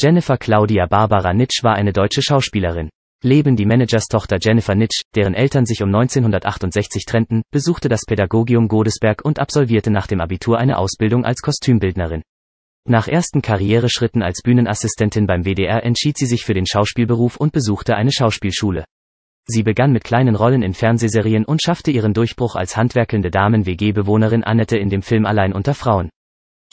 Jennifer Claudia Barbara Nitsch war eine deutsche Schauspielerin. Leben die Managerstochter Jennifer Nitsch, deren Eltern sich um 1968 trennten, besuchte das Pädagogium Godesberg und absolvierte nach dem Abitur eine Ausbildung als Kostümbildnerin. Nach ersten Karriereschritten als Bühnenassistentin beim WDR entschied sie sich für den Schauspielberuf und besuchte eine Schauspielschule. Sie begann mit kleinen Rollen in Fernsehserien und schaffte ihren Durchbruch als handwerkelnde Damen-WG-Bewohnerin Annette in dem Film Allein unter Frauen.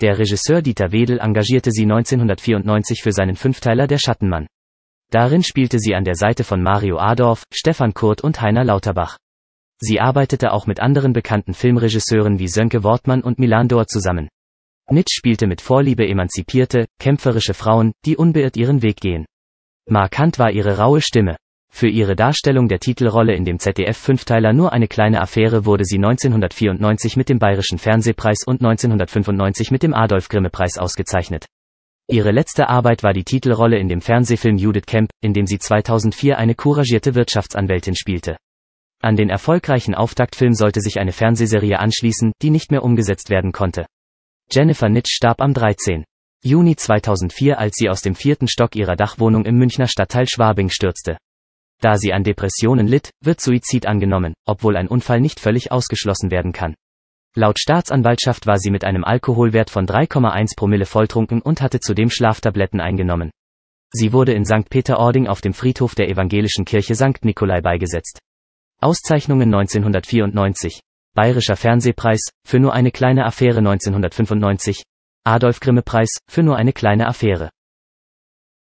Der Regisseur Dieter Wedel engagierte sie 1994 für seinen Fünfteiler Der Schattenmann. Darin spielte sie an der Seite von Mario Adorf, Stefan Kurt und Heiner Lauterbach. Sie arbeitete auch mit anderen bekannten Filmregisseuren wie Sönke Wortmann und Milan Dor zusammen. Nitsch spielte mit Vorliebe emanzipierte, kämpferische Frauen, die unbeirrt ihren Weg gehen. Markant war ihre raue Stimme. Für ihre Darstellung der Titelrolle in dem ZDF-Fünfteiler Nur eine kleine Affäre wurde sie 1994 mit dem Bayerischen Fernsehpreis und 1995 mit dem Adolf-Grimme-Preis ausgezeichnet. Ihre letzte Arbeit war die Titelrolle in dem Fernsehfilm Judith Kemp, in dem sie 2004 eine couragierte Wirtschaftsanwältin spielte. An den erfolgreichen Auftaktfilm sollte sich eine Fernsehserie anschließen, die nicht mehr umgesetzt werden konnte. Jennifer Nitsch starb am 13. Juni 2004, als sie aus dem vierten Stock ihrer Dachwohnung im Münchner Stadtteil Schwabing stürzte. Da sie an Depressionen litt, wird Suizid angenommen, obwohl ein Unfall nicht völlig ausgeschlossen werden kann. Laut Staatsanwaltschaft war sie mit einem Alkoholwert von 3,1 Promille volltrunken und hatte zudem Schlaftabletten eingenommen. Sie wurde in St. Peter-Ording auf dem Friedhof der evangelischen Kirche St. Nikolai beigesetzt. Auszeichnungen 1994. Bayerischer Fernsehpreis, für nur eine kleine Affäre 1995. Adolf Grimme Preis, für nur eine kleine Affäre.